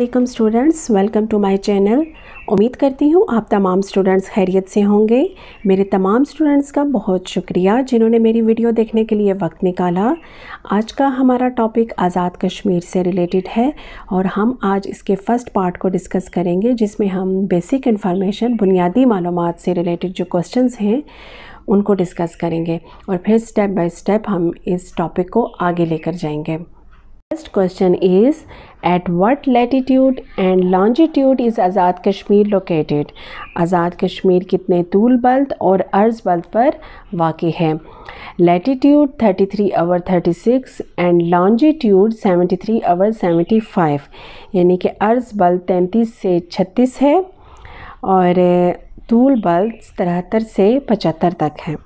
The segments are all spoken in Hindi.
Aslam students welcome to my channel उम्मीद करती हूँ आप तमाम स्टूडेंट्स खैरियत से होंगे मेरे तमाम स्टूडेंट्स का बहुत शुक्रिया जिन्होंने मेरी वीडियो देखने के लिए वक्त निकाला आज का हमारा टॉपिक आज़ाद कश्मीर से रिलेटेड है और हम आज इसके फ़र्स्ट पार्ट को डिस्कस करेंगे जिसमें हम बेसिक इन्फॉर्मेशन बुनियादी मालूम से रिलेटेड जो क्वेश्चन हैं उनको डिस्कस करेंगे और फिर स्टेप बाई स्टेप हम इस टॉपिक को आगे लेकर जाएंगे first question is at what latitude and longitude is Azad Kashmir located Azad Kashmir कितने तूल बल्द और अर्ज बल्द पर वाक़ है latitude thirty three hour thirty six and longitude seventy three hour seventy five यानी कि अर्ज बल्द तैंतीस से छत्तीस है और तूल बल्द तिरहत्तर से पचहत्तर तक है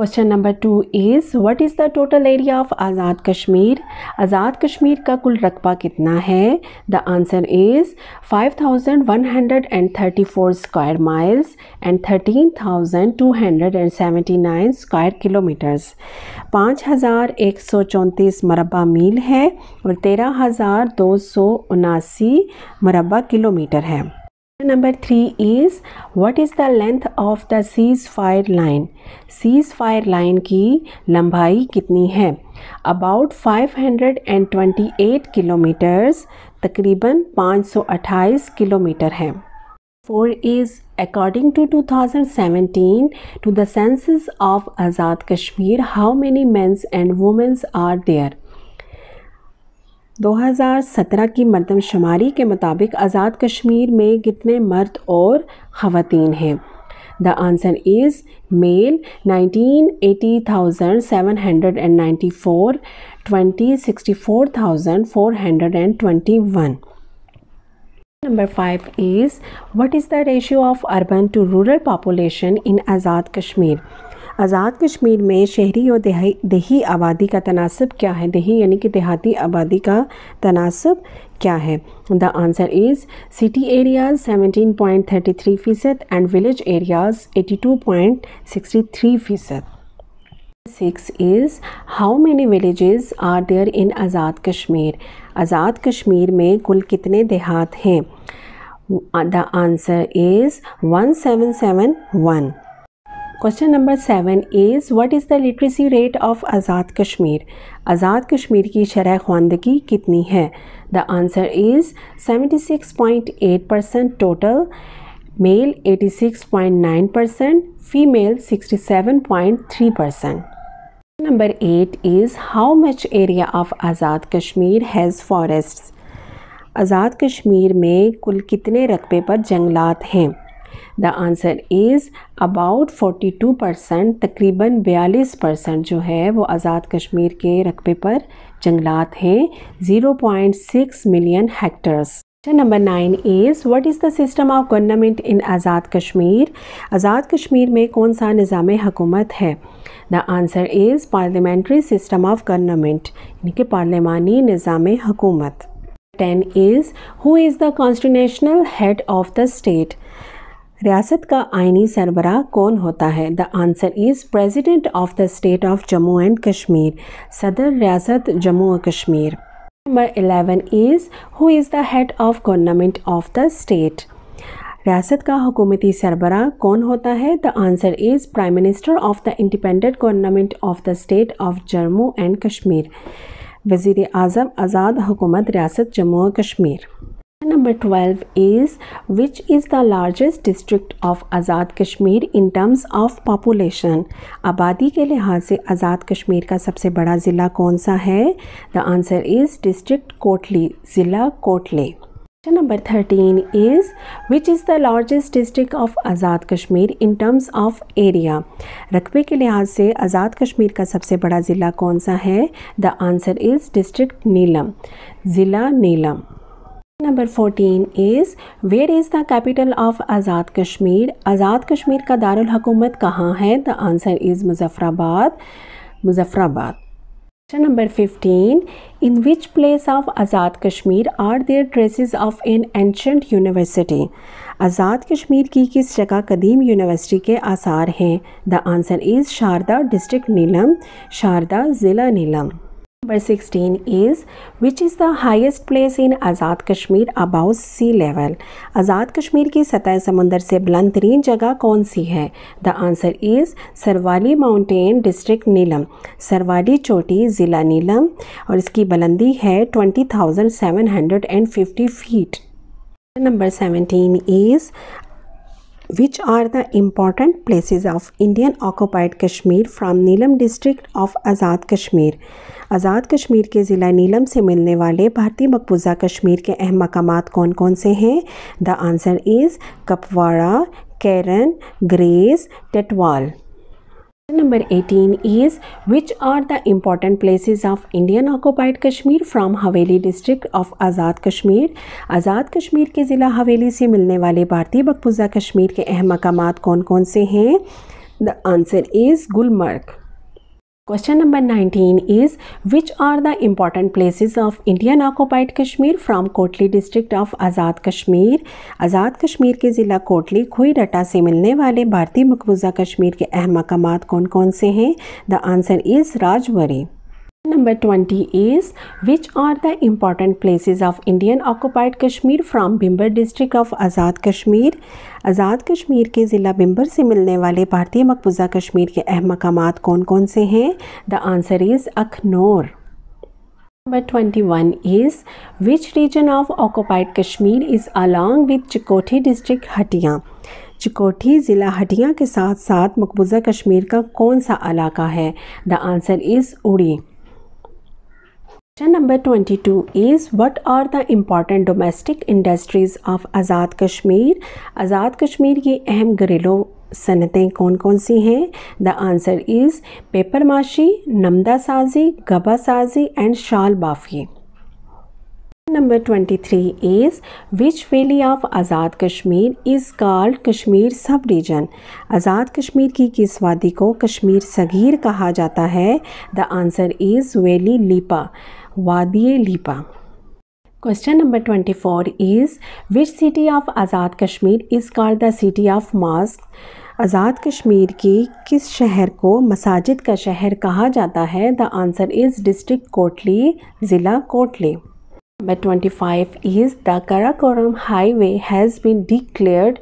question number two is what is the total area of Azad Kashmir Azad Kashmir का कुल रकबा कितना है the answer is 5,134 square miles and 13,279 square kilometres 5,134 मरबा मील है और तेरह हज़ार दो सौ मरबा किलोमीटर है Number three is what is the length of the cease fire line? Cease fire line की लंबाई कितनी है About 528 किलोमीटर्स तकरीबन 528 किलोमीटर है Four is according to 2017 to the census of Azad Kashmir how many men's and women's are there? 2017 की मरदमशुमारी के मुताबिक आज़ाद कश्मीर में कितने मर्द और ख़वान हैं the answer is male 1980,794, 2064,421. Number five is what is the ratio of urban to rural population in Azad Kashmir Azad Kashmir में शहरी और दहाई दही आबादी का तनासब क्या है दही यानी कि देहाती आबादी का तनासब क्या है the answer is city areas 17.33 फ़ीसद एंड विलेज एरियाज 82.63 फ़ीसद six is how many villages are there in Azad Kashmir Azad Kashmir में कुल कितने देहात हैं the answer is one seven seven one question number seven is what is the literacy rate of Azad Kashmir Azad Kashmir की शरह खानदगी कितनी है the answer is 76.8 percent total male 86.9 percent female 67.3 percent number eight is how much area of Azad Kashmir has forest Azad Kashmir में कुल कितने रकबे पर जंगलात हैं the answer is about 42 percent तकरीबन 42 परसेंट जो है वो आज़ाद कश्मीर के रकबे पर जंगलात हैं 0.6 million hectares question number nine is what is the system of government in Azad Kashmir Azad Kashmir में कौन सा निज़ाम हकूमत है the answer is parliamentary system of government यानी कि पार्लियामानी निज़ाम हकूमत ten is who is the constitutional head of the state रियासत का आइनी सरबराह कौन होता है the answer is president of the state of Jammu and Kashmir सदर रियासत जम्मू और Kashmir number eleven is who is the head of government of the state रियासत का हुकूमती सरबराह कौन होता है the answer is prime minister of the independent government of the state of Jammu and Kashmir वजीर अजम आज़ाद हुकूमत रियासत जम्मू और Kashmir Number 12 is which is the largest district of Azad Kashmir in terms of population? आबादी के लिहाज से आज़ाद कश्मीर का सबसे बड़ा ज़िला कौन सा है the answer is district Kotli ज़िला Kotli Question number 13 is which is the largest district of Azad Kashmir in terms of area? रकबे के लिहाज से आज़ाद कश्मीर का सबसे बड़ा ज़िला कौन सा है the answer is district Neelum ज़िला Neelum number 14 is where is the capital of Azad Kashmir Azad Kashmir का दारुल दारकूमत कहाँ है the answer is Muzaffarabad Muzaffarabad question number 15 in which place of Azad Kashmir are there traces of an ancient university Azad Kashmir की किस जगह कदीम यूनिवर्सिटी के आसार हैं the answer is Sharda district Neelum Sharda ज़िला Neelum number 16 is which is the highest place in Azad Kashmir above sea level आज़ाद कश्मीर की सतह समुंदर से बुलंद तरीन जगह कौन सी है the answer is Sarwali mountain district Neelum Sarwali चोटी ज़िला नीलम और इसकी बुलंदी है 20,750 feet Number 17 is which are the important places of Indian occupied Kashmir from Neelam district of Azad Kashmir. Azad Kashmir के ज़िला नीलम से मिलने वाले भारतीय मकबूजा कश्मीर के अहम मकाम कौन कौन से हैं the answer is Kupwara Keran Gurez Tithwal Number 18 is which are the important places of Indian occupied Kashmir from Haveli district of Azad Kashmir Azad Kashmir के ज़िला हवेली से मिलने वाले भारतीय बकपूजा कश्मीर के अहम मकाम कौन कौन से हैं the answer is Gulmarg Question number 19 is Which are the important places of Indian occupied Kashmir from Kotli district of Azad Kashmir Azad Kashmir के ज़िला कोटली खुई डटा से मिलने वाले भारतीय मकबूजा कश्मीर के अहम मकाम कौन कौन से हैं the answer is Rajouri Number 20 is Which are the important places of Indian occupied Kashmir from Bimber district of Azad Kashmir Azad Kashmir के ज़िला बिम्बर से मिलने वाले भारतीय मकबूजा कश्मीर के अहम मकाम कौन कौन से हैं the answer is Akhnoor Number 21 is Which region of occupied Kashmir is along with Chikoti district Hatia? Chikothi ज़िला हटिया के साथ साथ मकबूजा कश्मीर का कौन सा इलाका है the answer is Uri question number twenty two is what are the important domestic industries of Azad Kashmir Azad Kashmir की अहम घरेलू सनतें कौन कौन सी हैं द आंसर इज़ पेपर माशी नमदा साजी गबा साजी एंड शाल बाफी number twenty three is which valley of Azad Kashmir is called Kashmir sub region आज़ाद कश्मीर की किस वादी को कश्मीर सगीर कहा जाता है the answer is valley Leepa वादी question number twenty four is which city of Azad Kashmir is call the city of mosques Azad Kashmir के किस शहर को मसाजिद का शहर कहा जाता है the answer is district Kotli ज़िला Kotli number twenty five is the Karakoram highway has been declared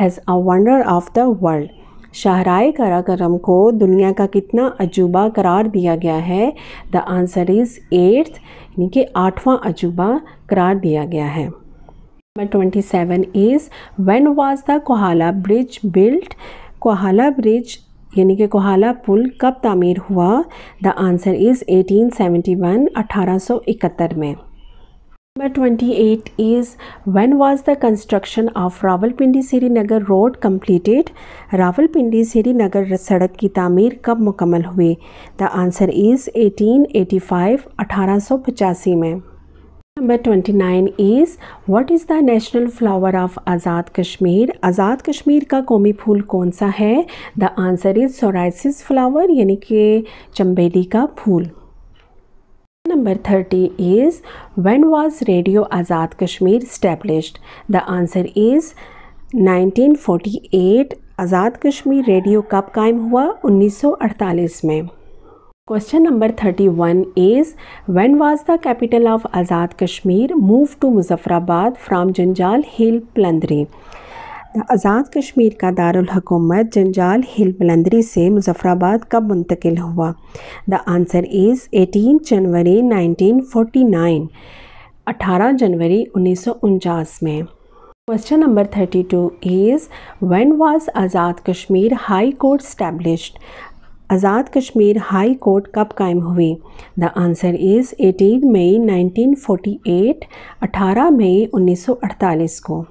has a wonder of the world शाहराय कराकरम को दुनिया का कितना अजूबा करार दिया गया है द आंसर इज़ एट्थ यानी कि आठवां अजूबा करार दिया गया है number twenty seven is when was the Kohala bridge built Kohala bridge यानी कि कोहाला पुल कब तामीर हुआ द आंसर इज़ 1871 1871 में twenty Number 28 is when was the construction of Rawalpindi Srinagar road completed? Rawalpindi नगर सड़क की तमीर कब मुकम्मल हुई the answer is eighteen eighty five अठारह सौ पचासी में number twenty nine is what is the national flower of Azad Kashmir Azad Kashmir का कौमी फूल कौन सा है the answer is psoriasis flower यानी कि चम्बेली का फूल number thirty is when was radio Azad Kashmir established? The answer is 1948 Azad Kashmir radio कब कायम हुआ 1948 में question number 31 is when was the capital of Azad Kashmir move to Muzaffarabad from Junjal hill प्लंदरी आज़ाद कश्मीर का दारकूमत जंजाल हिल बलंदरी से मुजफ़राबाद कब मुंतकिल हुआ द आंसर इज़ 18 जनवरी 1949 18 जनवरी उन्नीस में question number 32 is when was Azad Kashmir high court established Azad Kashmir high court कब कायम हुई द आंसर इज़ 18 मई 1948 18 मई 1948 को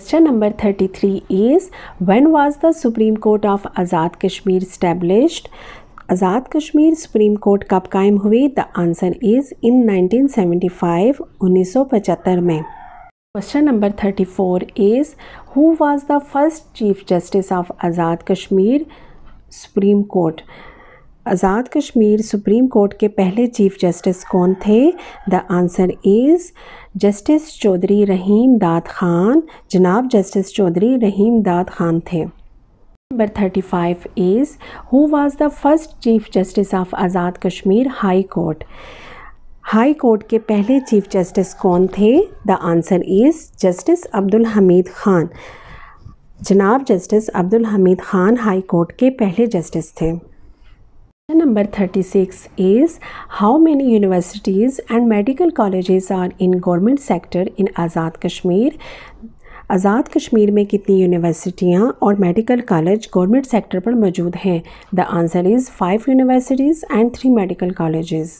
question number thirty three is when was the supreme court of Azad Kashmir establish Azad Kashmir supreme court कब कायम हुई द आंसर इज इन 1975 1975 में question number thirty four is who was the first chief justice of Azad Kashmir supreme court Azad Kashmir supreme court के पहले चीफ जस्टिस कौन थे the answer is justice Chaudhry Rahim Dad Khan जनाब जस्टिस चौधरी रहीम दाद खान थे number thirty five is who was the first chief justice of Azad Kashmir high court high court के पहले चीफ जस्टिस कौन थे the answer is justice Abdul Hamid Khan जनाब justice Abdul Hamid Khan high court के पहले जस्टिस थे number thirty six is how many universities and medical colleges are in government sector in Azad Kashmir Azad Kashmir में कितनी यूनिवर्सिटियाँ और मेडिकल कॉलेज गवर्नमेंट सेक्टर पर मौजूद हैं the answer is five universities and three medical college